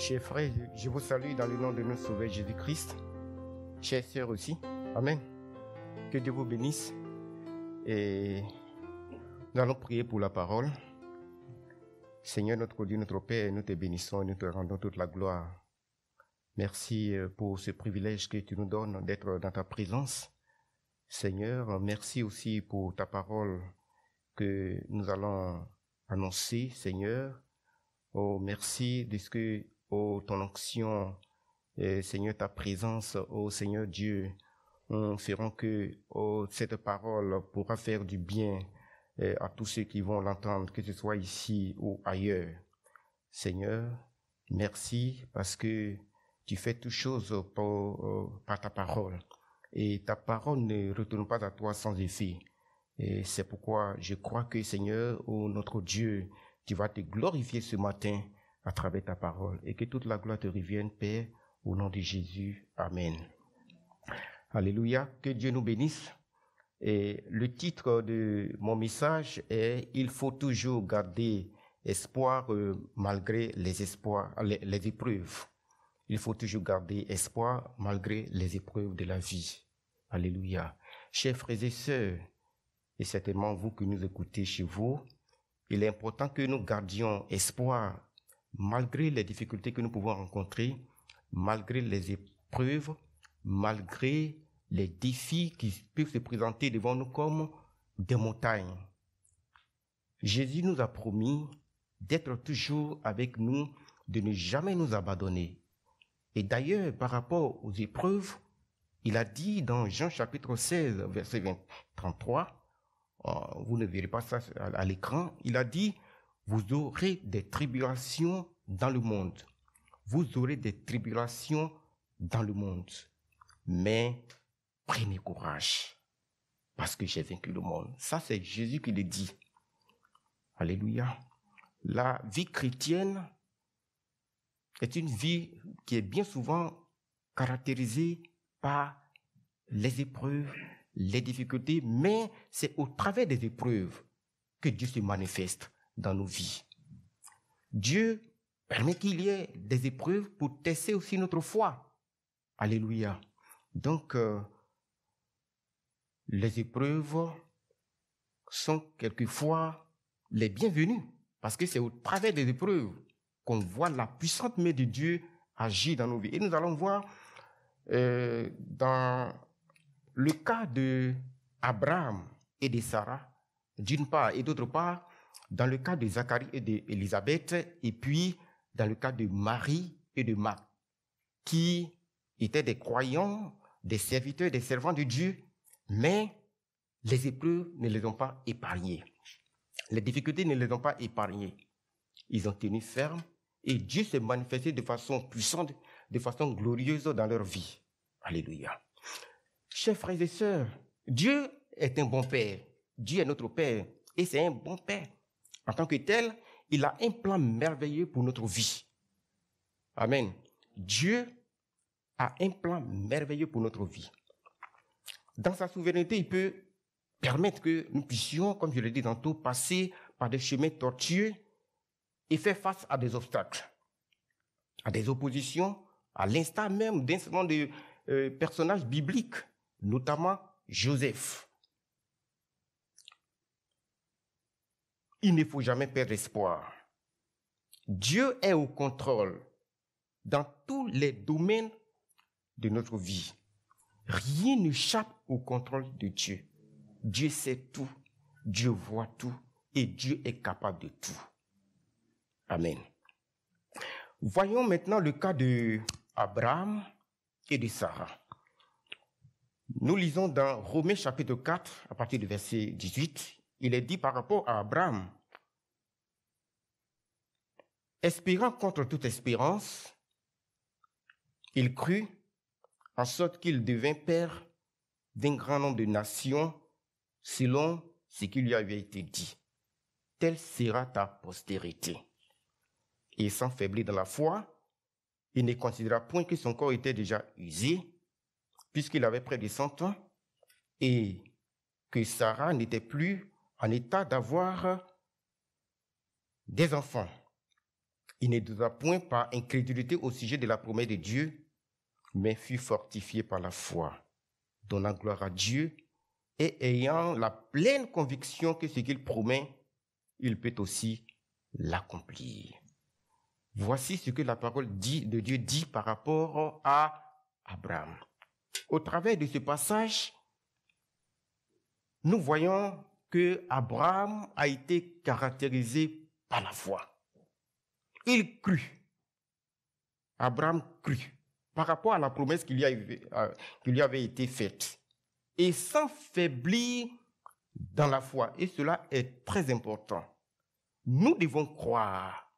Chers frères, je vous salue dans le nom de notre Sauveur Jésus-Christ. Chers sœurs aussi, Amen. Que Dieu vous bénisse. Et nous allons prier pour la parole. Seigneur notre Dieu, notre Père, nous te bénissons et nous te rendons toute la gloire. Merci euh, pour ce privilège que tu nous donnes d'être dans ta présence. Seigneur, merci aussi pour ta parole que nous allons annoncer, Seigneur. Oh, merci de ce que ô oh, ton action, eh, Seigneur, ta présence, ô oh, Seigneur Dieu, nous ferons que oh, cette parole pourra faire du bien eh, à tous ceux qui vont l'entendre, que ce soit ici ou ailleurs. Seigneur, merci parce que tu fais toutes choses par ta parole. Et ta parole ne retourne pas à toi sans effet. Et c'est pourquoi je crois que Seigneur, ô notre Dieu, tu vas te glorifier ce matin à travers ta parole. Et que toute la gloire te revienne, Père, au nom de Jésus. Amen. Alléluia. Que Dieu nous bénisse. Et le titre de mon message est Il faut toujours garder espoir euh, malgré les espoirs, les, épreuves. Il faut toujours garder espoir malgré les épreuves de la vie. Alléluia. Chers frères et sœurs, et certainement vous que nous écoutez chez vous, il est important que nous gardions espoir malgré les difficultés que nous pouvons rencontrer, malgré les épreuves, malgré les défis qui peuvent se présenter devant nous comme des montagnes. Jésus nous a promis d'être toujours avec nous, de ne jamais nous abandonner. Et d'ailleurs, par rapport aux épreuves, il a dit dans Jean chapitre 16, verset 33, euh, vous ne verrez pas ça à l'écran, il a dit, vous aurez des tribulations dans le monde. Vous aurez des tribulations dans le monde. Mais prenez courage parce que j'ai vaincu le monde. Ça, c'est Jésus qui le dit. Alléluia. La vie chrétienne est une vie qui est bien souvent caractérisée par les épreuves, les difficultés, mais c'est au travers des épreuves que Dieu se manifeste dans nos vies. Dieu permet qu'il y ait des épreuves pour tester aussi notre foi. Alléluia. Donc, euh, les épreuves sont quelquefois les bienvenues, parce que c'est au travers des épreuves qu'on voit la puissante main de Dieu agir dans nos vies. Et nous allons voir euh, dans le cas de Abraham et de Sarah, d'une part, et d'autre part, dans le cas de Zacharie et d'Élisabeth, et puis dans le cas de Marie et de Marc, qui étaient des croyants, des serviteurs, des servants de Dieu, mais les épreuves ne les ont pas épargnés. Les difficultés ne les ont pas épargnés. Ils ont tenu ferme et Dieu s'est manifesté de façon puissante, de façon glorieuse dans leur vie. Alléluia. Chers frères et sœurs, Dieu est un bon Père. Dieu est notre Père et c'est un bon Père. En tant que tel, il a un plan merveilleux pour notre vie. Amen. Dieu a un plan merveilleux pour notre vie. Dans sa souveraineté, il peut permettre que nous puissions, comme je l'ai dit tantôt, passer par des chemins tortueux et faire face à des obstacles, à des oppositions, à l'instar même d'un certain nombre de euh, personnages bibliques, notamment Joseph. il ne faut jamais perdre espoir. Dieu est au contrôle dans tous les domaines de notre vie. Rien n'échappe au contrôle de Dieu. Dieu sait tout, Dieu voit tout et Dieu est capable de tout. Amen. Voyons maintenant le cas de Abraham et de Sarah. Nous lisons dans Romains chapitre 4 à partir du verset 18 il est dit par rapport à Abraham. Espérant contre toute espérance, il crut en sorte qu'il devint père d'un grand nombre de nations selon ce qui lui avait été dit. Telle sera ta postérité. Et sans faiblir dans la foi, il ne considéra point que son corps était déjà usé, puisqu'il avait près de cent ans, et que Sarah n'était plus en état d'avoir des enfants. Il ne douta point par incrédulité au sujet de la promesse de Dieu, mais fut fortifié par la foi, donnant gloire à Dieu et ayant la pleine conviction que ce qu'il promet, il peut aussi l'accomplir. Voici ce que la parole dit, de Dieu dit par rapport à Abraham. Au travers de ce passage, nous voyons que Abraham a été caractérisé par la foi. Il crut. Abraham crut par rapport à la promesse qui lui, euh, avait, été faite. Et faiblir dans la foi. Et cela est très important. Nous devons croire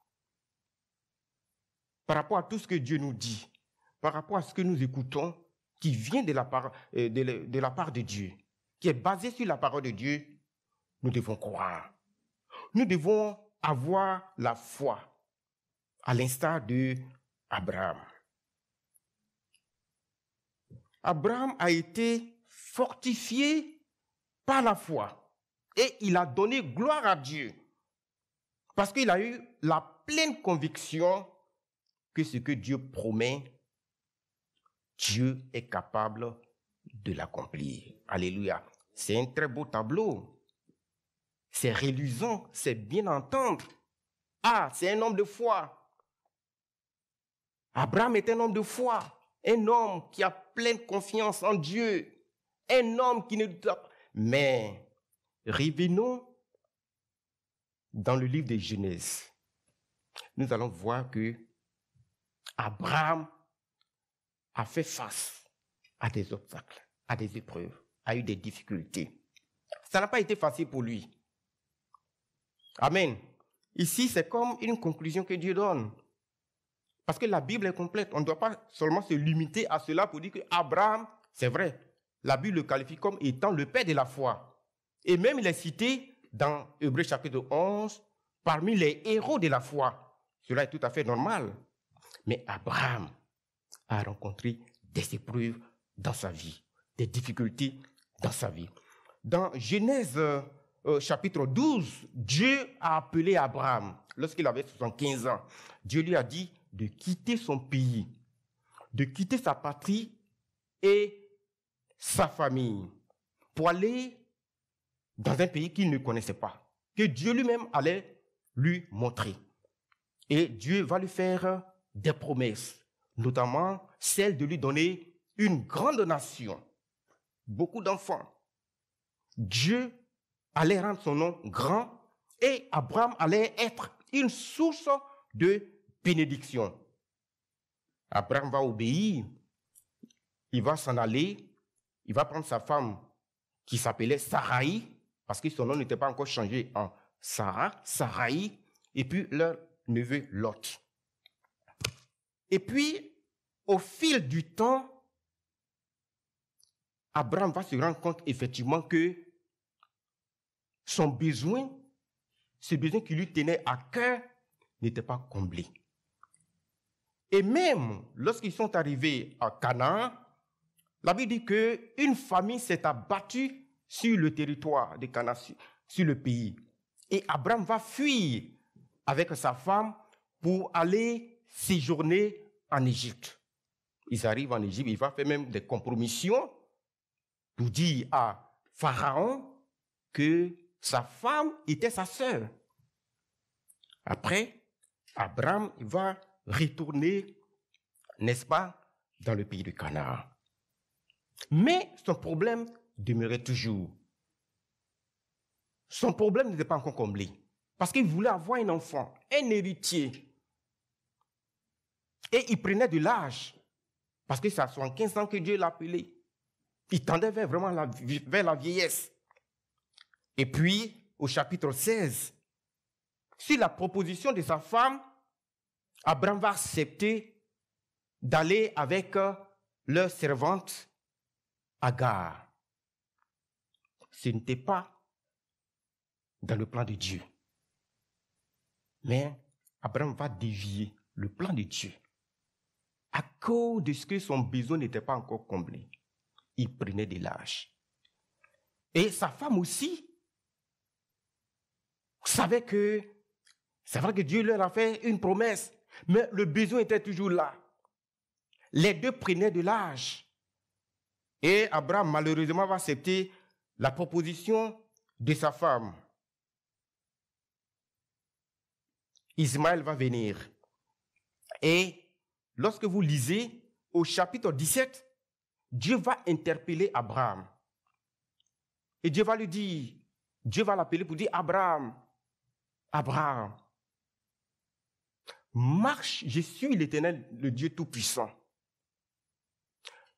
par rapport à tout ce que Dieu nous dit, par rapport à ce que nous écoutons, qui vient de la part euh, de la part de Dieu, qui est basé sur la parole de Dieu, nous devons croire. Nous devons avoir la foi, à l'instar de Abraham. Abraham a été fortifié par la foi et il a donné gloire à Dieu parce qu'il a eu la pleine conviction que ce que Dieu promet, Dieu est capable de l'accomplir. Alléluia. C'est un très beau tableau c'est réluisant, c'est bien entendre. Ah, c'est un homme de foi. Abraham est un homme de foi, un homme qui a pleine confiance en Dieu, un homme qui ne doute pas. Mais revenons dans le livre de Genèse. Nous allons voir que Abraham a fait face à des obstacles, à des épreuves, a eu des difficultés. Ça n'a pas été facile pour lui. Amen. Ici, c'est comme une conclusion que Dieu donne. Parce que la Bible est complète. On ne doit pas seulement se limiter à cela pour dire que Abraham, c'est vrai, la Bible le qualifie comme étant le père de la foi. Et même il est cité dans Hébreu chapitre 11 parmi les héros de la foi. Cela est tout à fait normal. Mais Abraham a rencontré des épreuves dans sa vie, des difficultés dans sa vie. Dans Genèse euh, chapitre 12, Dieu a appelé Abraham lorsqu'il avait 75 ans. Dieu lui a dit de quitter son pays, de quitter sa patrie et sa famille pour aller dans un pays qu'il ne connaissait pas, que Dieu lui-même allait lui montrer. Et Dieu va lui faire des promesses, notamment celle de lui donner une grande nation, beaucoup d'enfants. Dieu allait rendre son nom grand et Abraham allait être une source de bénédiction. Abraham va obéir, il va s'en aller, il va prendre sa femme qui s'appelait Sarai, parce que son nom n'était pas encore changé en Sarah, Sarai, et puis leur neveu Lot. Et puis, au fil du temps, Abraham va se rendre compte effectivement que son besoin, ce besoin qui lui tenait à cœur, n'était pas comblé. Et même lorsqu'ils sont arrivés à Canaan, la Bible dit que une famille s'est abattue sur le territoire de Canaan, sur le pays. Et Abraham va fuir avec sa femme pour aller séjourner en Égypte. Ils arrivent en Égypte, il va faire même des compromissions pour dire à Pharaon que sa femme était sa sœur. Après, Abraham va retourner, n'est-ce pas, dans le pays du Canaan. Mais son problème demeurait toujours. Son problème n'était pas encore comblé. Parce qu'il voulait avoir un enfant, un héritier. Et il prenait de l'âge. Parce que c'est à 75 ans que Dieu l'a appelé. Il tendait vers, vraiment vers la vieillesse. Et puis, au chapitre 16, sur la proposition de sa femme, Abraham va accepter d'aller avec euh, leur servante Agar. Ce n'était pas dans le plan de Dieu. Mais Abraham va dévier le plan de Dieu. À cause de ce que son besoin n'était pas encore comblé, il prenait de l'âge. Et sa femme aussi savez que c'est vrai que Dieu leur a fait une promesse, mais le besoin était toujours là. Les deux prenaient de l'âge. Et Abraham, malheureusement, va accepter la proposition de sa femme. Ismaël va venir. Et lorsque vous lisez au chapitre 17, Dieu va interpeller Abraham. Et Dieu va lui dire, Dieu va l'appeler pour dire, Abraham, Abraham, marche, je suis l'éternel, le Dieu Tout-Puissant.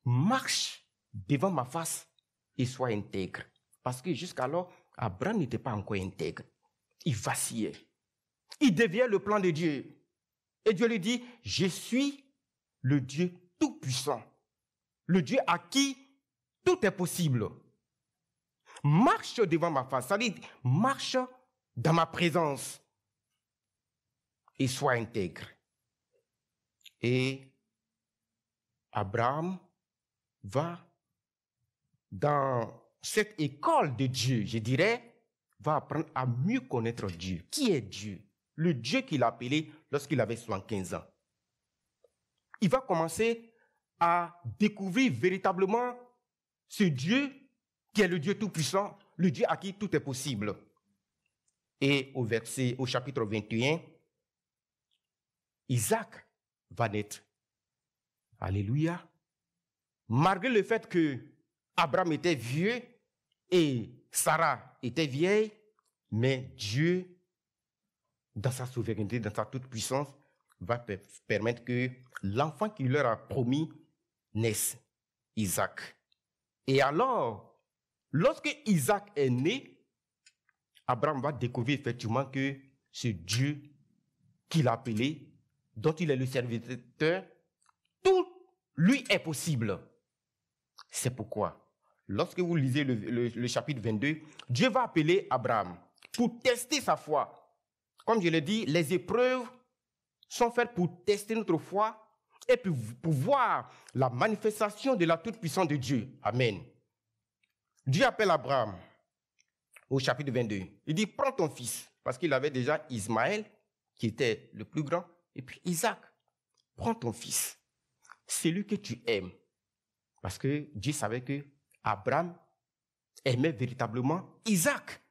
Marche devant ma face et sois intègre. Parce que jusqu'alors, Abraham n'était pas encore intègre. Il vacillait. Il devient le plan de Dieu. Et Dieu lui dit, je suis le Dieu Tout-Puissant. Le Dieu à qui tout est possible. Marche devant ma face. Ça dit, marche dans ma présence et sois intègre. Et Abraham va dans cette école de Dieu, je dirais, va apprendre à mieux connaître Dieu. Qui est Dieu Le Dieu qu'il a appelé lorsqu'il avait 75 ans. Il va commencer à découvrir véritablement ce Dieu qui est le Dieu tout-puissant, le Dieu à qui tout est possible et au, verset, au chapitre 21, Isaac va naître. Alléluia. Malgré le fait que Abraham était vieux et Sarah était vieille, mais Dieu, dans sa souveraineté, dans sa toute-puissance, va permettre que l'enfant qui leur a promis naisse, Isaac. Et alors, lorsque Isaac est né, Abraham va découvrir effectivement que ce Dieu qu'il a appelé, dont il est le serviteur, tout lui est possible. C'est pourquoi, lorsque vous lisez le, chapitre 22, Dieu va appeler Abraham pour tester sa foi. Comme je l'ai dit, les épreuves sont faites pour tester notre foi et pour, pour voir la manifestation de la toute-puissance de Dieu. Amen. Dieu appelle Abraham au chapitre 22. Il dit, prends ton fils, parce qu'il avait déjà Ismaël, qui était le plus grand, et puis Isaac. Prends ton fils, celui que tu aimes. Parce que Dieu savait que Abraham aimait véritablement Isaac,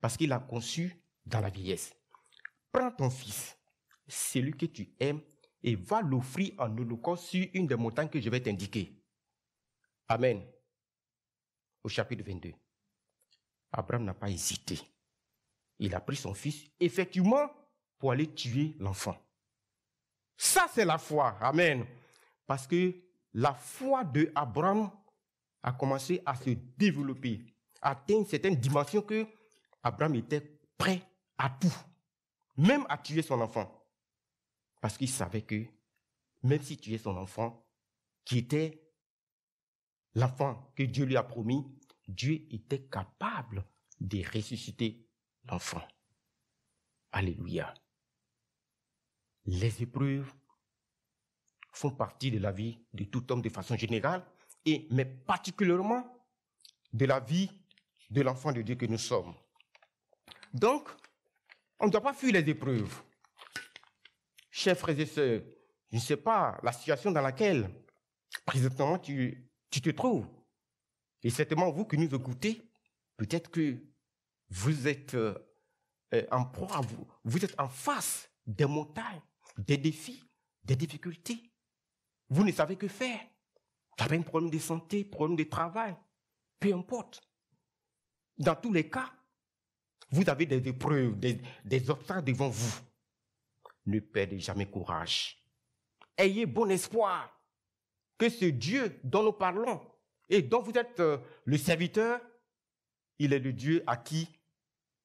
parce qu'il l'a conçu dans la vieillesse. Prends ton fils, celui que tu aimes, et va l'offrir en holocauste sur une des montagnes que je vais t'indiquer. Amen. Au chapitre 22. Abraham n'a pas hésité. Il a pris son fils, effectivement, pour aller tuer l'enfant. Ça, c'est la foi. Amen. Parce que la foi de Abraham a commencé à se développer, à atteindre certaines dimensions que Abraham était prêt à tout, même à tuer son enfant. Parce qu'il savait que même si tuer son enfant, qui était l'enfant que Dieu lui a promis, Dieu était capable de ressusciter l'enfant. Alléluia. Les épreuves font partie de la vie de tout homme de façon générale, et mais particulièrement de la vie de l'enfant de Dieu que nous sommes. Donc, on ne doit pas fuir les épreuves. Chers frères et sœurs, je ne sais pas la situation dans laquelle présentement tu, tu te trouves. Et certainement, vous qui nous écoutez, peut-être que vous êtes euh, euh, en proie, vous, vous êtes en face des montagnes, des défis, des difficultés. Vous ne savez que faire. Vous avez un problème de santé, problème de travail, peu importe. Dans tous les cas, vous avez des épreuves, des obstacles devant vous. Ne perdez jamais courage. Ayez bon espoir que ce Dieu dont nous parlons et dont vous êtes euh, le serviteur, il est le Dieu à qui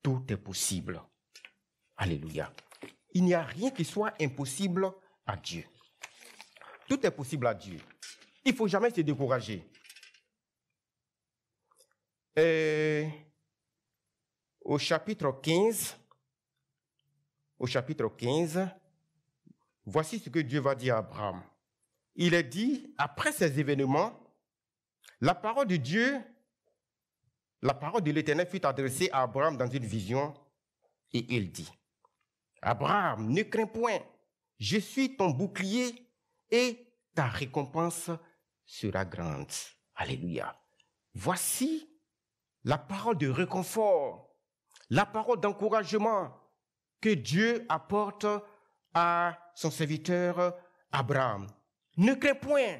tout est possible. Alléluia. Il n'y a rien qui soit impossible à Dieu. Tout est possible à Dieu. Il faut jamais se décourager. Et au chapitre 15, au chapitre 15, voici ce que Dieu va dire à Abraham. Il est dit, après ces événements, la parole de Dieu, la parole de l'Éternel fut adressée à Abraham dans une vision et il dit, Abraham, ne crains point, je suis ton bouclier et ta récompense sera grande. Alléluia. Voici la parole de réconfort, la parole d'encouragement que Dieu apporte à son serviteur Abraham. Ne crains point.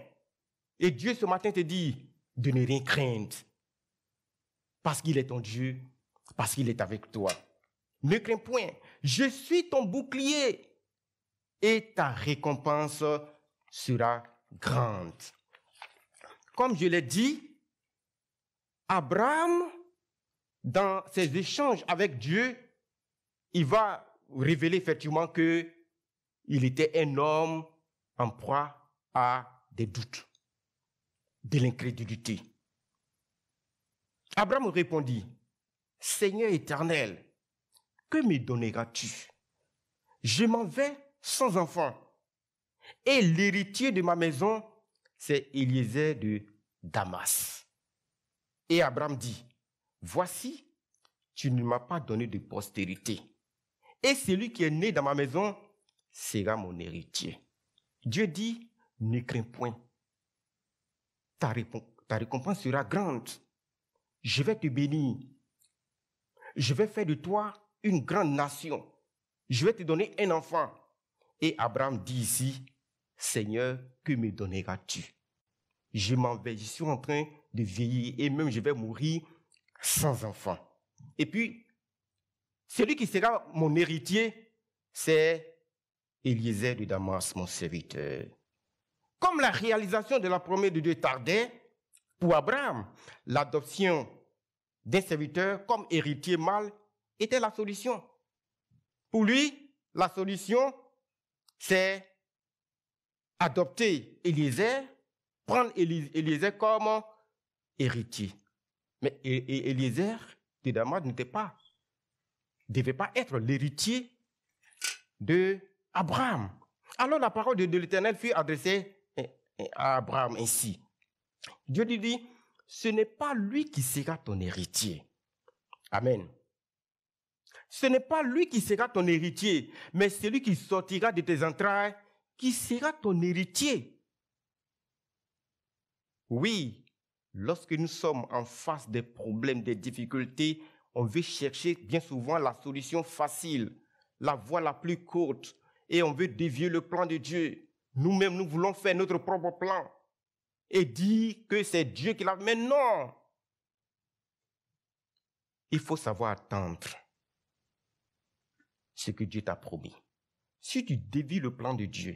Et Dieu ce matin te dit, de ne rien craindre. Parce qu'il est ton Dieu, parce qu'il est avec toi. Ne crains point, je suis ton bouclier et ta récompense sera grande. Comme je l'ai dit, Abraham, dans ses échanges avec Dieu, il va révéler effectivement que il était un homme en proie à des doutes de l'incrédulité. Abraham répondit, Seigneur éternel, que me donneras-tu Je m'en vais sans enfant. Et l'héritier de ma maison, c'est Eliezer de Damas. Et Abraham dit, Voici, tu ne m'as pas donné de postérité. Et celui qui est né dans ma maison sera mon héritier. Dieu dit, ne crains point, ta, récompense sera grande. Je vais te bénir. Je vais faire de toi une grande nation. Je vais te donner un enfant. Et Abraham dit ici, Seigneur, que me donneras-tu Je m'en vais, je suis en train de vieillir et même je vais mourir sans enfant. Et puis, celui qui sera mon héritier, c'est Eliezer de Damas, mon serviteur. Comme la réalisation de la promesse de Dieu tardait, pour Abraham, l'adoption des serviteurs comme héritier mâle était la solution. Pour lui, la solution, c'est adopter Eliezer, prendre Eliezer comme héritier. Mais Eliezer, de Damas n'était pas, devait pas être l'héritier de Abraham. Alors la parole de l'Éternel fut adressée Abraham ainsi. Dieu lui dit, ce n'est pas lui qui sera ton héritier. Amen. Ce n'est pas lui qui sera ton héritier, mais celui qui sortira de tes entrailles, qui sera ton héritier. Oui, lorsque nous sommes en face des problèmes, des difficultés, on veut chercher bien souvent la solution facile, la voie la plus courte, et on veut dévier le plan de Dieu. Nous-mêmes, nous voulons faire notre propre plan et dire que c'est Dieu qui l'a. Mais non Il faut savoir attendre ce que Dieu t'a promis. Si tu dévis le plan de Dieu,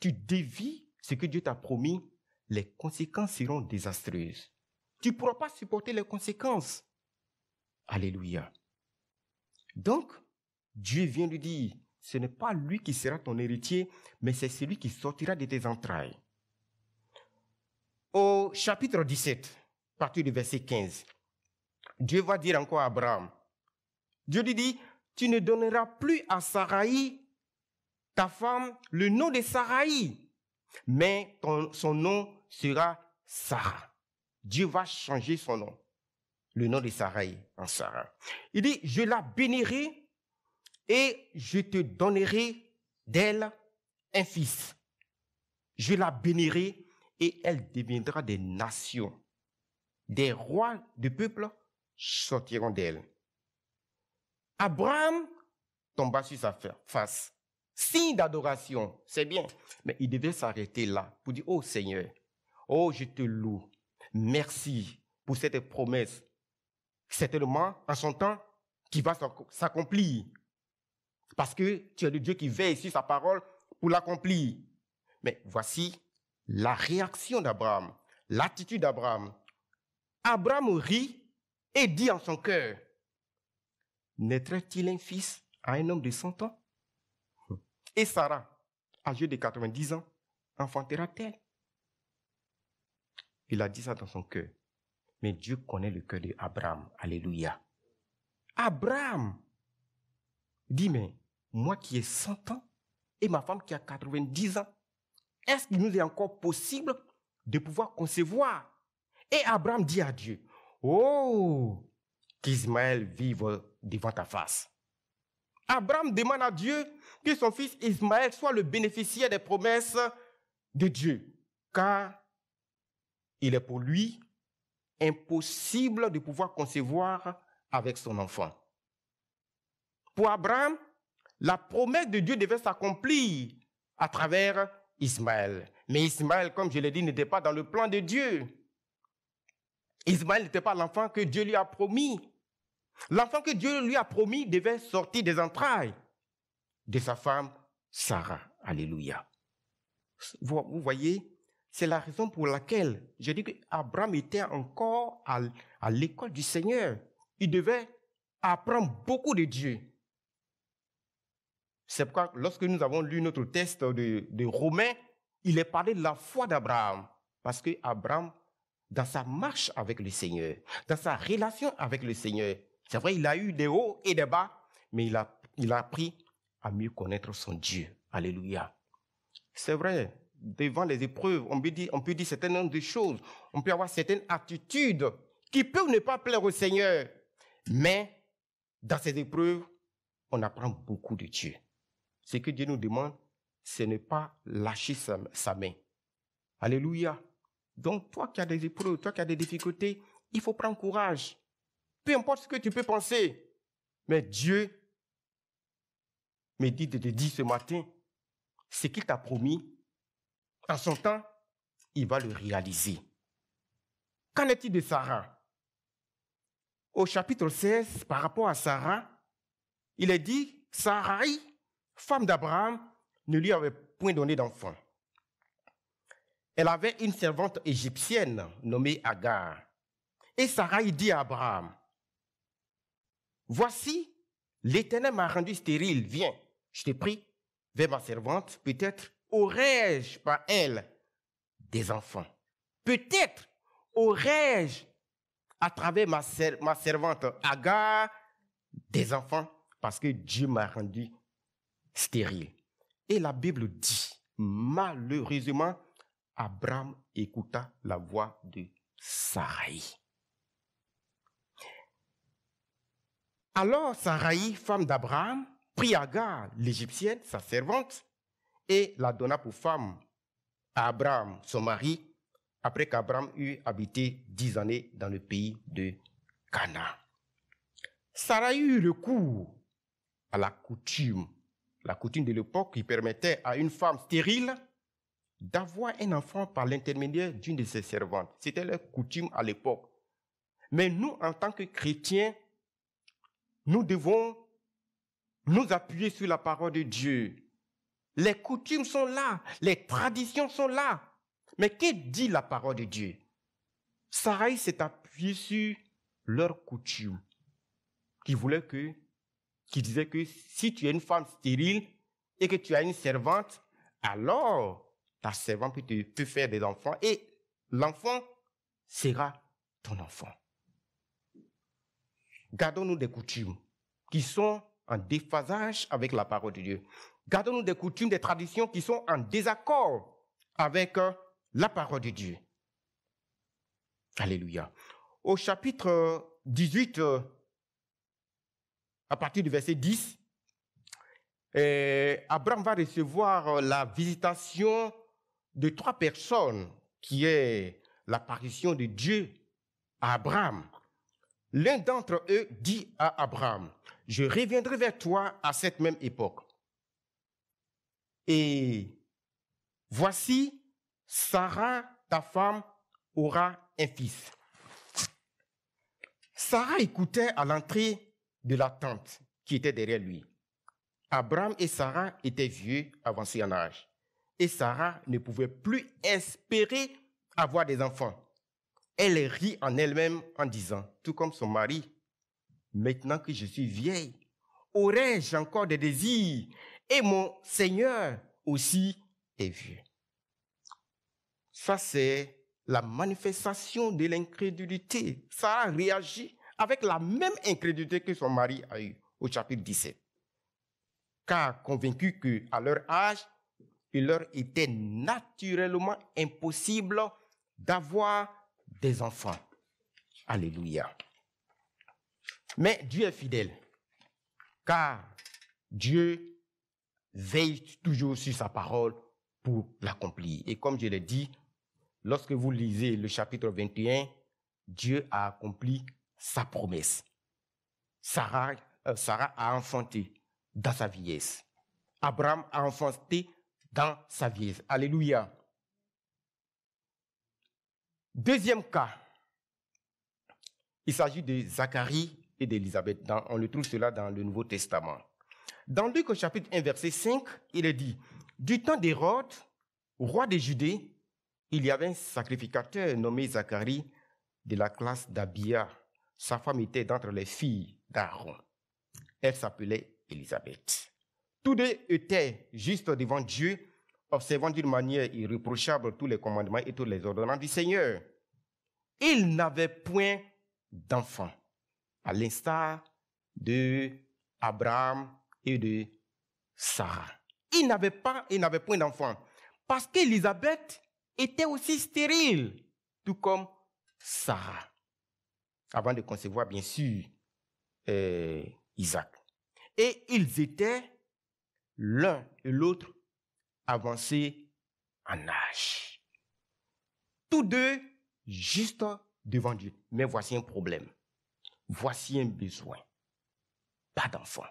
tu dévis ce que Dieu t'a promis, les conséquences seront désastreuses. Tu ne pourras pas supporter les conséquences. Alléluia. Donc, Dieu vient lui dire, ce n'est pas lui qui sera ton héritier, mais c'est celui qui sortira de tes entrailles. Au chapitre 17, partir du verset 15, Dieu va dire encore à Abraham, Dieu lui dit, tu ne donneras plus à Sarai, ta femme, le nom de Sarai, mais son nom sera Sarah. Dieu va changer son nom, le nom de Sarai en Sarah. Il dit, je la bénirai et je te donnerai d'elle un fils. Je la bénirai et elle deviendra des nations. Des rois de peuples sortiront d'elle. Abraham tomba sur sa face. Signe d'adoration, c'est bien. Mais il devait s'arrêter là pour dire, oh Seigneur, oh je te loue, merci pour cette promesse. tellement en son temps, qui va s'accomplir. Parce que tu es le Dieu qui veille sur sa parole pour l'accomplir. Mais voici la réaction d'Abraham, l'attitude d'Abraham. Abraham rit et dit en son cœur, t il un fils à un homme de 100 ans Et Sarah, âgée de 90 ans, enfantera-t-elle Il a dit ça dans son cœur. Mais Dieu connaît le cœur d'Abraham. Alléluia. Abraham dit, mais moi qui ai 100 ans et ma femme qui a 90 ans, est-ce qu'il nous est encore possible de pouvoir concevoir Et Abraham dit à Dieu, oh, qu'Ismaël vive devant ta face. Abraham demande à Dieu que son fils Ismaël soit le bénéficiaire des promesses de Dieu, car il est pour lui impossible de pouvoir concevoir avec son enfant. Pour Abraham, la promesse de Dieu devait s'accomplir à travers Ismaël. Mais Ismaël, comme je l'ai dit, n'était pas dans le plan de Dieu. Ismaël n'était pas l'enfant que Dieu lui a promis. L'enfant que Dieu lui a promis devait sortir des entrailles de sa femme Sarah. Alléluia. Vous, voyez, c'est la raison pour laquelle je dis qu'Abraham était encore à l'école du Seigneur. Il devait apprendre beaucoup de Dieu. C'est pourquoi lorsque nous avons lu notre texte de, de Romains, il est parlé de la foi d'Abraham. Parce que Abraham, dans sa marche avec le Seigneur, dans sa relation avec le Seigneur, c'est vrai, il a eu des hauts et des bas, mais il a, il a appris à mieux connaître son Dieu. Alléluia. C'est vrai, devant les épreuves, on peut dire, on peut dire certain nombre de choses, on peut avoir certaines attitudes qui peuvent ne pas plaire au Seigneur. Mais, dans ces épreuves, on apprend beaucoup de Dieu ce que Dieu nous demande, c'est ne pas lâcher sa, main. Alléluia. Donc, toi qui as des épreuves, toi qui as des difficultés, il faut prendre courage. Peu importe ce que tu peux penser, mais Dieu me dit de te dire ce matin, ce qu'il t'a promis, en son temps, il va le réaliser. Qu'en est-il de Sarah Au chapitre 16, par rapport à Sarah, il est dit, Sarah femme d'Abraham, ne lui avait point donné d'enfant. Elle avait une servante égyptienne nommée Agar. Et Sarah dit à Abraham, Voici, l'Éternel m'a rendu stérile, viens, je te pris, vers ma servante, peut-être aurai-je par elle des enfants. Peut-être aurai-je à travers ma, ma servante Agar des enfants parce que Dieu m'a rendu stérile. Et la Bible dit, malheureusement, Abraham écouta la voix de Sarai. Alors Sarai, femme d'Abraham, prit Agar, l'Égyptienne, sa servante, et la donna pour femme à Abraham, son mari, après qu'Abraham eut habité dix années dans le pays de Cana. Sarah eut recours à la coutume la coutume de l'époque qui permettait à une femme stérile d'avoir un enfant par l'intermédiaire d'une de ses servantes. C'était leur coutume à l'époque. Mais nous, en tant que chrétiens, nous devons nous appuyer sur la parole de Dieu. Les coutumes sont là, les traditions sont là. Mais que dit la parole de Dieu Sarah s'est appuyée sur leur coutume. qui voulait que qui disait que si tu es une femme stérile et que tu as une servante, alors ta servante peut, faire des enfants et l'enfant sera ton enfant. Gardons-nous des coutumes qui sont en déphasage avec la parole de Dieu. Gardons-nous des coutumes, des traditions qui sont en désaccord avec euh, la parole de Dieu. Alléluia. Au chapitre 18 euh, à partir du verset 10, eh, Abraham va recevoir euh, la visitation de trois personnes, qui est l'apparition de Dieu à Abraham. L'un d'entre eux dit à Abraham, je reviendrai vers toi à cette même époque. Et voici, Sarah, ta femme, aura un fils. Sarah écoutait à l'entrée de la qui était derrière lui. Abraham et Sarah étaient vieux, avancés en âge. Et Sarah ne pouvait plus espérer avoir des enfants. Elle rit en elle-même en disant, tout comme son mari, maintenant que je suis vieille, aurais-je encore des désirs et mon Seigneur aussi est vieux. Ça, c'est la manifestation de l'incrédulité. Sarah réagit avec la même incrédulité que son mari a eu au chapitre 17. Car que, qu'à leur âge, il leur était naturellement impossible d'avoir des enfants. Alléluia. Mais Dieu est fidèle, car Dieu veille toujours sur sa parole pour l'accomplir. Et comme je l'ai dit, lorsque vous lisez le chapitre 21, Dieu a accompli sa promesse. Sarah, euh, Sarah a enfanté dans sa vieillesse. Abraham a enfanté dans sa vieillesse. Alléluia. Deuxième cas, il s'agit de Zacharie et d'Élisabeth. On le trouve cela dans le Nouveau Testament. Dans Luc chapitre 1, verset 5, il est dit, du temps d'Hérode, roi de Judée, il y avait un sacrificateur nommé Zacharie de la classe d'Abia. Sa femme était d'entre les filles d'Aaron. Elle s'appelait Élisabeth. Tous deux étaient juste devant Dieu, observant d'une manière irréprochable tous les commandements et tous les ordonnances du Seigneur. Ils n'avaient point d'enfants, à l'instar de Abraham et de Sarah. Ils n'avaient pas, ils n'avaient point d'enfants, parce qu'Élisabeth était aussi stérile, tout comme Sarah avant de concevoir, bien sûr, euh, Isaac. Et ils étaient l'un et l'autre avancés en âge. Tous deux juste devant Dieu. Mais voici un problème. Voici un besoin. Pas d'enfant.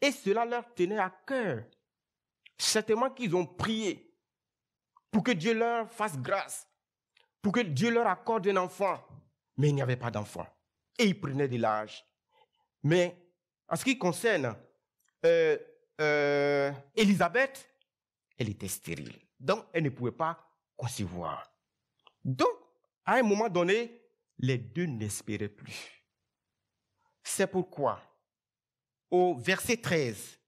Et cela leur tenait à cœur. Certainement qu'ils ont prié pour que Dieu leur fasse grâce, pour que Dieu leur accorde un enfant mais il n'y avait pas d'enfant. Et il prenait de l'âge. Mais en ce qui concerne euh, euh, Elisabeth, elle était stérile. Donc, elle ne pouvait pas concevoir. Donc, à un moment donné, les deux n'espéraient plus. C'est pourquoi, au verset 13,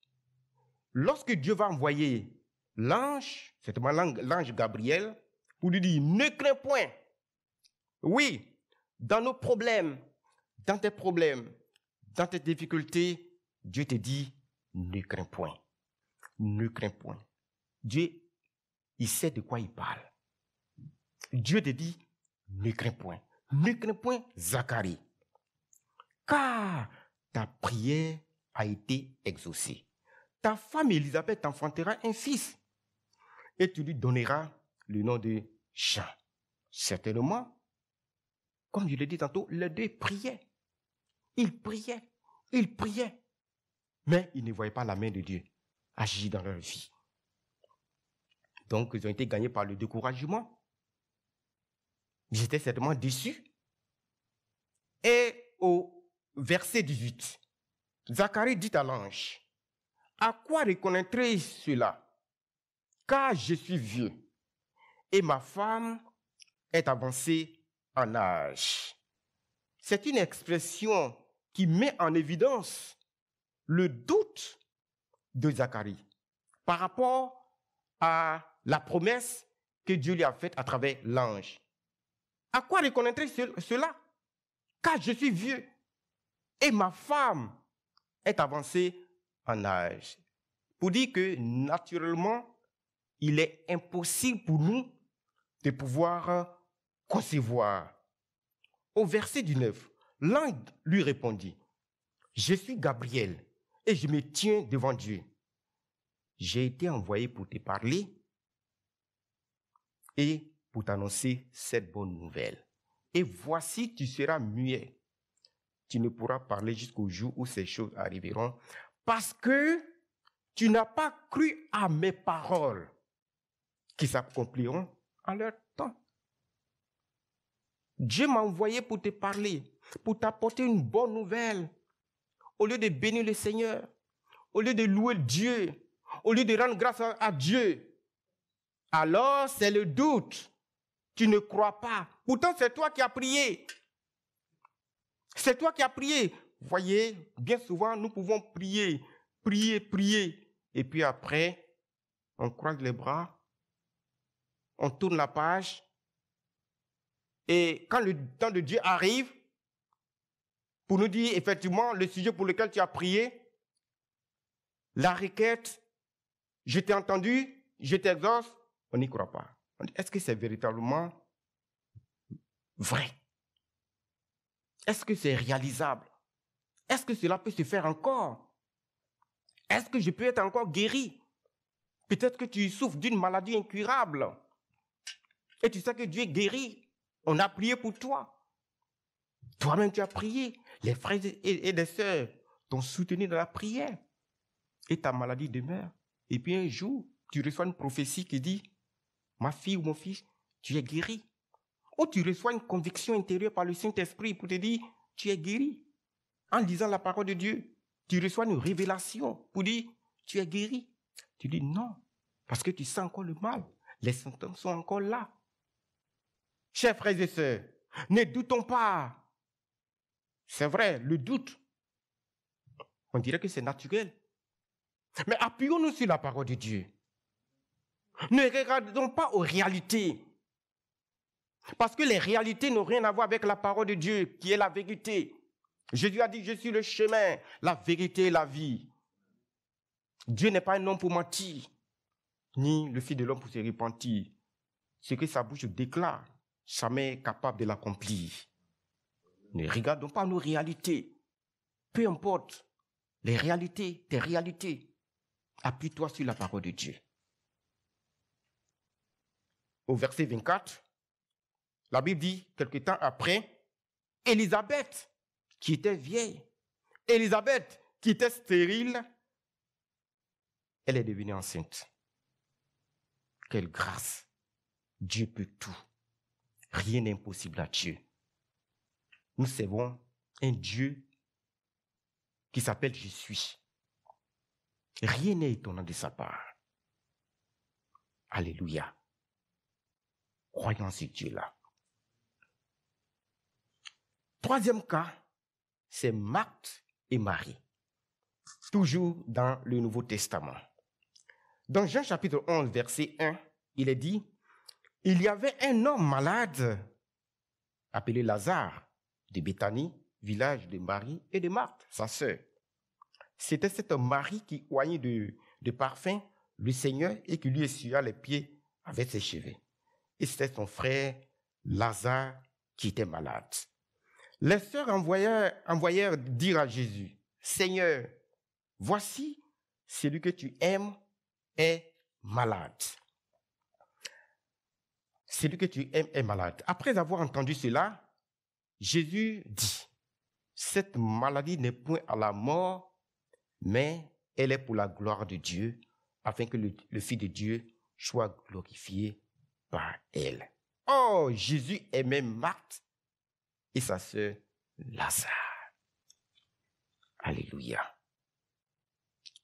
lorsque Dieu va envoyer l'ange, c'est l'ange Gabriel, pour lui dire, ne crains point. Oui, dans nos problèmes, dans tes problèmes, dans tes difficultés, Dieu te dit, ne crains point. Ne crains point. Dieu, il sait de quoi il parle. Dieu te dit, ne crains point. Ne crains point, Zacharie. Car ta prière a été exaucée. Ta femme Élisabeth enfantera un fils. Et tu lui donneras le nom de Jean. Certainement, comme je l'ai dit tantôt, les deux priaient. Ils priaient. Ils priaient. Mais ils ne voyaient pas la main de Dieu agir dans leur vie. Donc, ils ont été gagnés par le découragement. Ils étaient certainement déçus. Et au verset 18, Zacharie dit à l'ange, à quoi reconnaîtrai-je cela Car je suis vieux et ma femme est avancée âge. C'est une expression qui met en évidence le doute de Zacharie par rapport à la promesse que Dieu lui a faite à travers l'ange. À quoi reconnaître cela Car je suis vieux et ma femme est avancée en âge. Pour dire que naturellement, il est impossible pour nous de pouvoir concevoir. Au verset du 9, l'ange lui répondit, Je suis Gabriel et je me tiens devant Dieu. J'ai été envoyé pour te parler et pour t'annoncer cette bonne nouvelle. Et voici, tu seras muet. Tu ne pourras parler jusqu'au jour où ces choses arriveront parce que tu n'as pas cru à mes paroles qui s'accompliront à leur Dieu m'a envoyé pour te parler, pour t'apporter une bonne nouvelle. Au lieu de bénir le Seigneur, au lieu de louer Dieu, au lieu de rendre grâce à Dieu, alors c'est le doute. Tu ne crois pas. Pourtant, c'est toi qui as prié. C'est toi qui as prié. Voyez, bien souvent, nous pouvons prier, prier, prier. Et puis après, on croise les bras, on tourne la page et quand le temps de Dieu arrive, pour nous dire effectivement le sujet pour lequel tu as prié, la requête, je t'ai entendu, je t'exauce, on n'y croit pas. Est-ce que c'est véritablement vrai Est-ce que c'est réalisable Est-ce que cela peut se faire encore Est-ce que je peux être encore guéri Peut-être que tu souffres d'une maladie incurable et tu sais que Dieu est guéri on a prié pour toi. Toi-même, tu as prié. Les frères et, les sœurs t'ont soutenu dans la prière. Et ta maladie demeure. Et puis un jour, tu reçois une prophétie qui dit, ma fille ou mon fils, tu es guéri. Ou tu reçois une conviction intérieure par le Saint-Esprit pour te dire, tu es guéri. En lisant la parole de Dieu, tu reçois une révélation pour dire, tu es guéri. Tu dis non, parce que tu sens encore le mal. Les symptômes sont encore là. Chers frères et sœurs, ne doutons pas. C'est vrai, le doute, on dirait que c'est naturel. Mais appuyons-nous sur la parole de Dieu. Ne regardons pas aux réalités. Parce que les réalités n'ont rien à voir avec la parole de Dieu, qui est la vérité. Jésus a dit, je suis le chemin, la vérité et la vie. Dieu n'est pas un homme pour mentir, ni le fils de l'homme pour se repentir. Ce que sa bouche déclare, jamais capable de l'accomplir. Ne regardons pas nos réalités. Peu importe les réalités, tes réalités. Appuie-toi sur la parole de Dieu. Au verset 24, la Bible dit, quelque temps après, Élisabeth, qui était vieille, Élisabeth, qui était stérile, elle est devenue enceinte. Quelle grâce. Dieu peut tout. Rien n'est impossible à Dieu. Nous savons un Dieu qui s'appelle Je suis. Rien n'est étonnant de sa part. Alléluia. Croyons en ce Dieu-là. Troisième cas, c'est Marthe et Marie. Toujours dans le Nouveau Testament. Dans Jean chapitre 11, verset 1, il est dit, il y avait un homme malade appelé Lazare de Béthanie, village de Marie et de Marthe, sa sœur. C'était cette Marie qui oignait de, parfum le Seigneur et qui lui essuya les pieds avec ses cheveux. Et c'était son frère Lazare qui était malade. Les sœurs envoyèrent dire à Jésus, Seigneur, voici celui que tu aimes est malade celui que tu aimes est malade. Après avoir entendu cela, Jésus dit, cette maladie n'est point à la mort, mais elle est pour la gloire de Dieu, afin que le, Fils de Dieu soit glorifié par elle. Oh, Jésus aimait Marthe et sa sœur Lazare. Alléluia.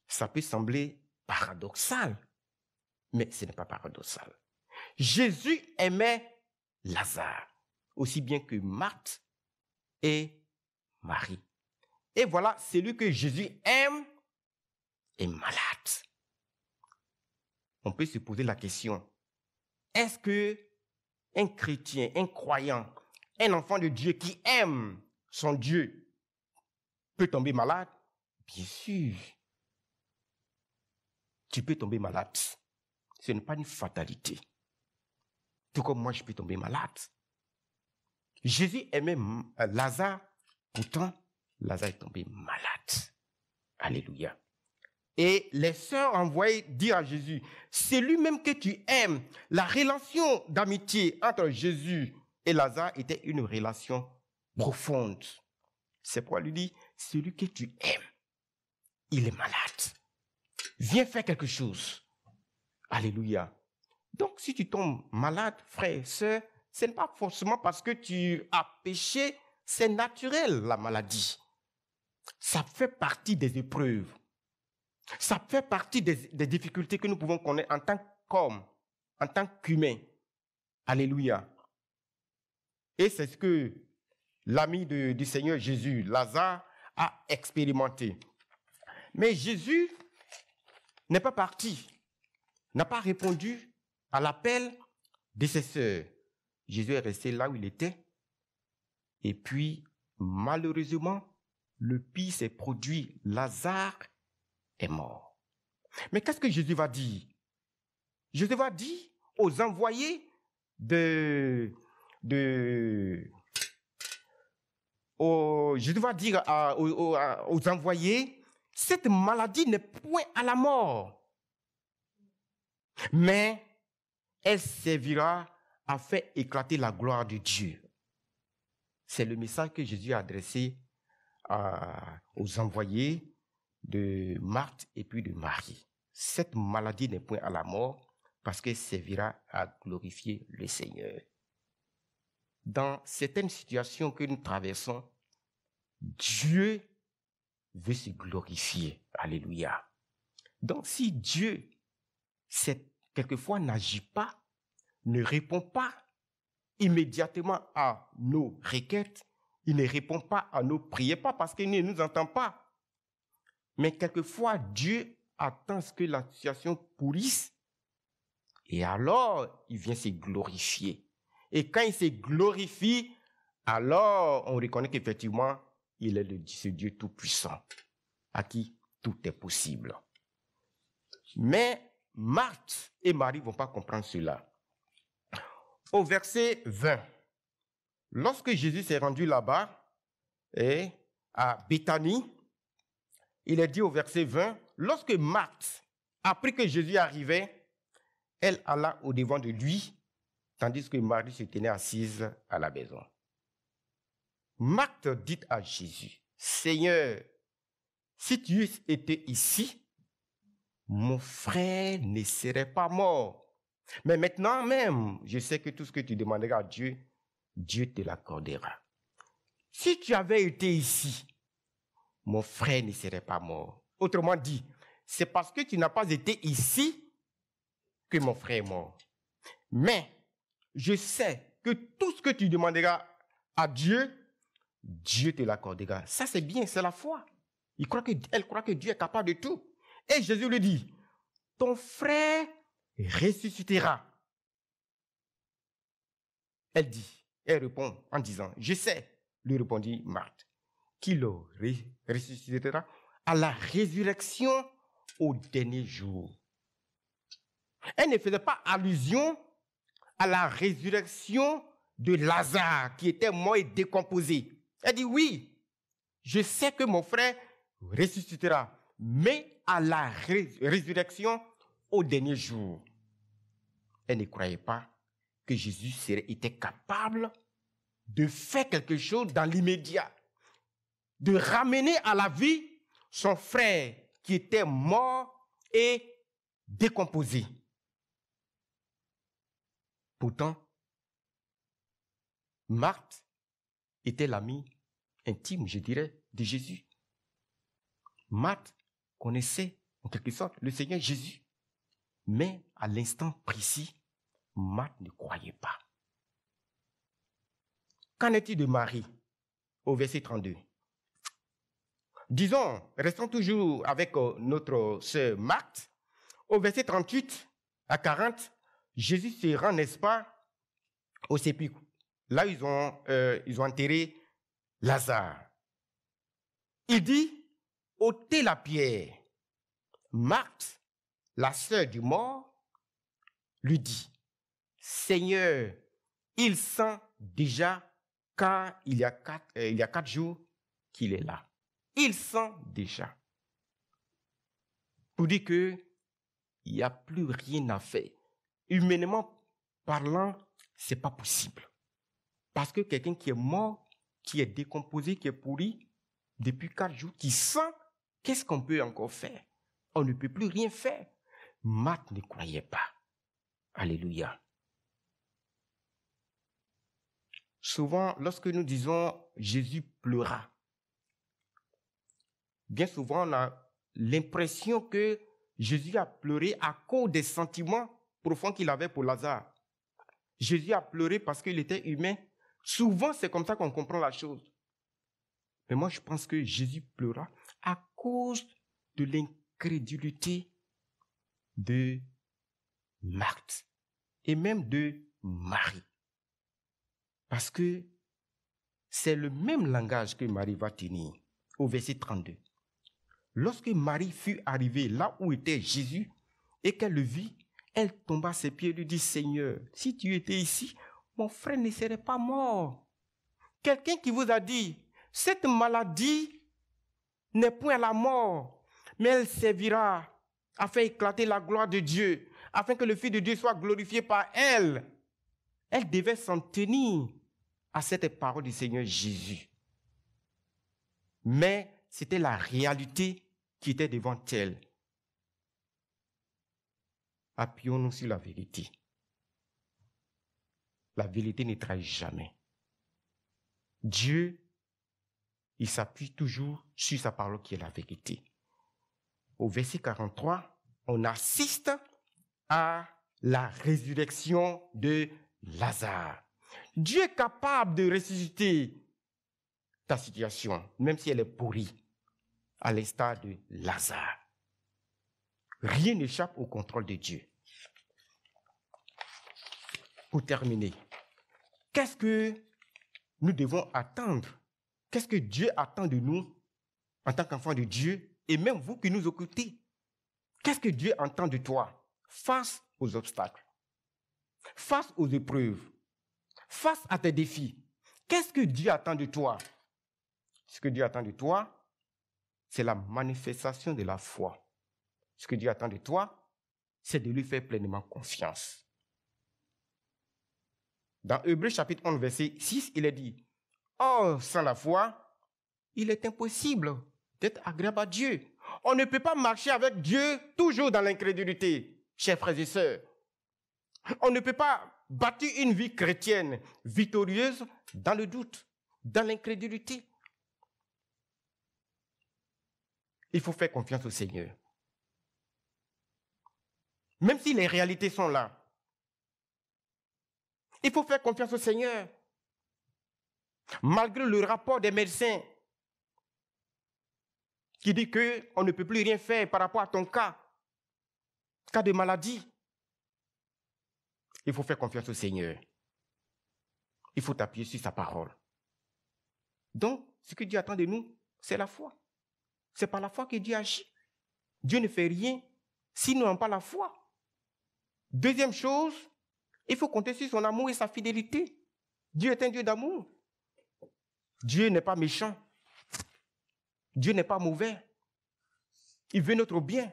Ça peut sembler paradoxal, mais ce n'est pas paradoxal. Jésus aimait Lazare, aussi bien que Marthe et Marie. Et voilà, celui que Jésus aime est malade. On peut se poser la question, est-ce que un chrétien, un croyant, un enfant de Dieu qui aime son Dieu peut tomber malade Bien sûr. Tu peux tomber malade. Ce n'est pas une fatalité tout comme moi je peux tomber malade. Jésus aimait euh, Lazare, pourtant Lazare est tombé malade. Alléluia. Et les sœurs envoyées dire à Jésus, c'est lui-même que tu aimes. La relation d'amitié entre Jésus et Lazare était une relation profonde. C'est pourquoi lui dit, celui que tu aimes, il est malade. Viens faire quelque chose. Alléluia. Donc, si tu tombes malade, frère, sœur, ce n'est pas forcément parce que tu as péché, c'est naturel, la maladie. Ça fait partie des épreuves. Ça fait partie des, des difficultés que nous pouvons connaître en tant qu'homme, en tant qu'humain. Alléluia. Et c'est ce que l'ami du Seigneur Jésus, Lazare, a expérimenté. Mais Jésus n'est pas parti, n'a pas répondu à l'appel de ses sœurs, Jésus est resté là où il était. Et puis, malheureusement, le pire s'est produit. Lazare est mort. Mais qu'est-ce que Jésus va dire Jésus va dire aux envoyés de... de Jésus va dire aux envoyés, cette maladie n'est point à la mort, mais elle servira à faire éclater la gloire de Dieu. C'est le message que Jésus a adressé euh, aux envoyés de Marthe et puis de Marie. Cette maladie n'est point à la mort parce qu'elle servira à glorifier le Seigneur. Dans certaines situations que nous traversons, Dieu veut se glorifier. Alléluia. Donc si Dieu s'est quelquefois n'agit pas, ne répond pas immédiatement à nos requêtes, il ne répond pas à nos prières, pas parce qu'il ne nous entend pas. Mais quelquefois, Dieu attend ce que la situation pourrisse, et alors il vient se glorifier. Et quand il se glorifie, alors on reconnaît qu'effectivement, il est le, ce Dieu tout-puissant, à qui tout est possible. Mais Marthe et Marie vont pas comprendre cela. Au verset 20, lorsque Jésus s'est rendu là-bas, et eh, à Bethanie, il est dit au verset 20, lorsque Marthe apprit que Jésus arrivait, elle alla au devant de lui, tandis que Marie se tenait assise à la maison. Marthe dit à Jésus, Seigneur, si tu étais ici, mon frère ne serait pas mort. Mais maintenant même, je sais que tout ce que tu demanderas à Dieu, Dieu te l'accordera. Si tu avais été ici, mon frère ne serait pas mort. Autrement dit, c'est parce que tu n'as pas été ici que mon frère est mort. Mais je sais que tout ce que tu demanderas à Dieu, Dieu te l'accordera. Ça, c'est bien, c'est la foi. Il croit que, elle croit que Dieu est capable de tout. Et Jésus lui dit, ton frère ressuscitera. Elle dit, elle répond en disant, je sais, lui répondit Marthe, qu'il ressuscitera à la résurrection au dernier jour. Elle ne faisait pas allusion à la résurrection de Lazare qui était mort et décomposé. Elle dit, oui, je sais que mon frère ressuscitera mais à la résurrection au dernier jour. Elle ne croyait pas que Jésus était capable de faire quelque chose dans l'immédiat, de ramener à la vie son frère qui était mort et décomposé. Pourtant, Marthe était l'amie intime, je dirais, de Jésus. Marthe connaissait en quelque sorte le Seigneur Jésus. Mais à l'instant précis, Marthe ne croyait pas. Qu'en est-il de Marie au verset 32 Disons, restons toujours avec euh, notre sœur Marthe. Au verset 38 à 40, Jésus se rend, n'est-ce pas, au sépulcre. Là, ils ont, euh, ils ont enterré Lazare. Il dit, ôté la pierre. Marthe, la sœur du mort, lui dit, Seigneur, il sent déjà car euh, il y a quatre, jours qu'il est là. Il sent déjà. Pour dire que il n'y a plus rien à faire. Humainement parlant, c'est pas possible. Parce que quelqu'un qui est mort, qui est décomposé, qui est pourri, depuis quatre jours, qui sent Qu'est-ce qu'on peut encore faire On ne peut plus rien faire. Matt ne croyait pas. Alléluia. Souvent, lorsque nous disons Jésus pleura, bien souvent on a l'impression que Jésus a pleuré à cause des sentiments profonds qu'il avait pour Lazare. Jésus a pleuré parce qu'il était humain. Souvent, c'est comme ça qu'on comprend la chose. Mais moi, je pense que Jésus pleura cause de l'incrédulité de Marthe et même de Marie. Parce que c'est le même langage que Marie va tenir au verset 32. Lorsque Marie fut arrivée là où était Jésus et qu'elle le vit, elle tomba à ses pieds et lui dit, Seigneur, si tu étais ici, mon frère ne serait pas mort. Quelqu'un qui vous a dit, cette maladie n'est point la mort, mais elle servira à faire éclater la gloire de Dieu, afin que le Fils de Dieu soit glorifié par elle. Elle devait s'en tenir à cette parole du Seigneur Jésus. Mais c'était la réalité qui était devant elle. Appuyons-nous sur la vérité. La vérité ne trahit jamais. Dieu il s'appuie toujours sur sa parole qui est la vérité. Au verset 43, on assiste à la résurrection de Lazare. Dieu est capable de ressusciter ta situation, même si elle est pourrie, à l'instar de Lazare. Rien n'échappe au contrôle de Dieu. Pour terminer, qu'est-ce que nous devons attendre Qu'est-ce que Dieu attend de nous en tant qu'enfants de Dieu et même vous qui nous écoutez Qu'est-ce que Dieu attend de toi face aux obstacles, face aux épreuves, face à tes défis Qu'est-ce que Dieu attend de toi Ce que Dieu attend de toi, c'est la manifestation de la foi. Ce que Dieu attend de toi, c'est de lui faire pleinement confiance. Dans Hébreu chapitre 11, verset 6, il est dit, Or, sans la foi, il est impossible d'être agréable à Dieu. On ne peut pas marcher avec Dieu toujours dans l'incrédulité, chers frères et sœurs. On ne peut pas bâtir une vie chrétienne victorieuse dans le doute, dans l'incrédulité. Il faut faire confiance au Seigneur. Même si les réalités sont là, il faut faire confiance au Seigneur malgré le rapport des médecins qui dit qu'on ne peut plus rien faire par rapport à ton cas, cas de maladie. Il faut faire confiance au Seigneur. Il faut t'appuyer sur sa parole. Donc, ce que Dieu attend de nous, c'est la foi. C'est par la foi que Dieu agit. Dieu ne fait rien si nous n'avons pas la foi. Deuxième chose, il faut compter sur son amour et sa fidélité. Dieu est un Dieu d'amour. Dieu n'est pas méchant. Dieu n'est pas mauvais. Il veut notre bien.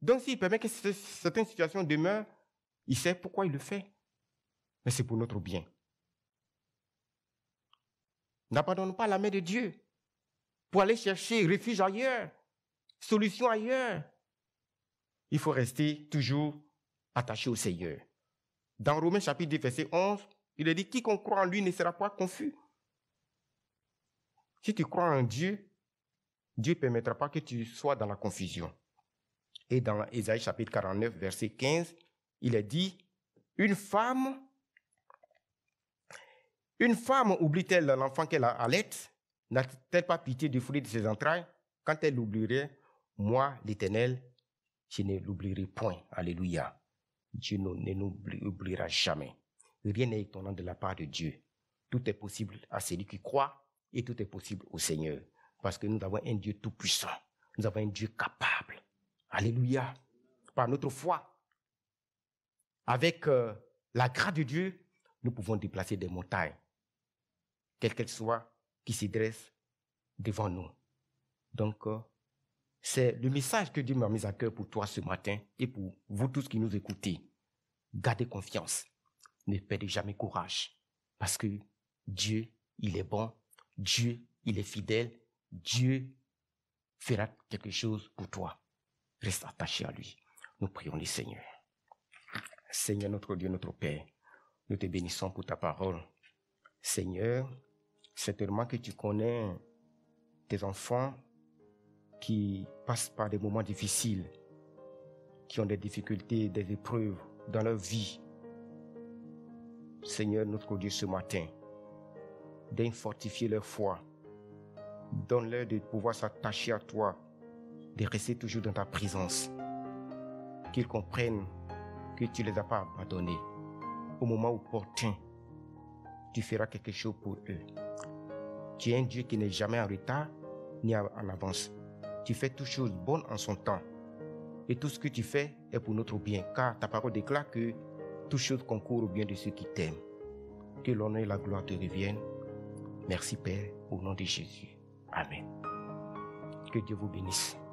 Donc s'il permet que certaines situations demeurent, il sait pourquoi il le fait. Mais c'est pour notre bien. N'abandonne pas la main de Dieu pour aller chercher refuge ailleurs, solution ailleurs. Il faut rester toujours attaché au Seigneur. Dans Romains chapitre 2, verset 11, il est dit, quiconque croit en lui ne sera pas confus. Si tu crois en Dieu, Dieu ne permettra pas que tu sois dans la confusion. Et dans Ésaïe chapitre 49, verset 15, il est dit, une femme, une femme oublie-t-elle l'enfant qu'elle a l'être, N'a-t-elle pas pitié du fruit de ses entrailles Quand elle l'oublierait, moi, l'Éternel, je ne l'oublierai point. Alléluia. Dieu ne nous oubliera jamais. Rien n'est étonnant de la part de Dieu. Tout est possible à celui qui croit et tout est possible au Seigneur. Parce que nous avons un Dieu tout-puissant. Nous avons un Dieu capable. Alléluia. Par notre foi, avec euh, la grâce de Dieu, nous pouvons déplacer des montagnes, quelles qu'elles soient, qui s'y dressent devant nous. Donc, euh, c'est le message que Dieu m'a mis à cœur pour toi ce matin et pour vous tous qui nous écoutez. Gardez confiance. Ne perdez jamais courage. Parce que Dieu, il est bon Dieu, il est fidèle. Dieu fera quelque chose pour toi. Reste attaché à lui. Nous prions le Seigneur. Seigneur notre Dieu, notre Père, nous te bénissons pour ta parole. Seigneur, certainement que tu connais tes enfants qui passent par des moments difficiles, qui ont des difficultés, des épreuves dans leur vie. Seigneur notre Dieu, ce matin, d'infortifier leur foi. Donne-leur de pouvoir s'attacher à toi, de rester toujours dans ta présence. Qu'ils comprennent que tu ne les as pas abandonnés. Au moment opportun, tu feras quelque chose pour eux. Tu es un Dieu qui n'est jamais en retard ni en avance. Tu fais toutes choses bonnes en son temps. Et tout ce que tu fais est pour notre bien, car ta parole déclare que toutes choses concourent au bien de ceux qui t'aiment. Que l'honneur et la gloire te reviennent Merci Père, au nom de Jésus. Amen. Que Dieu vous bénisse.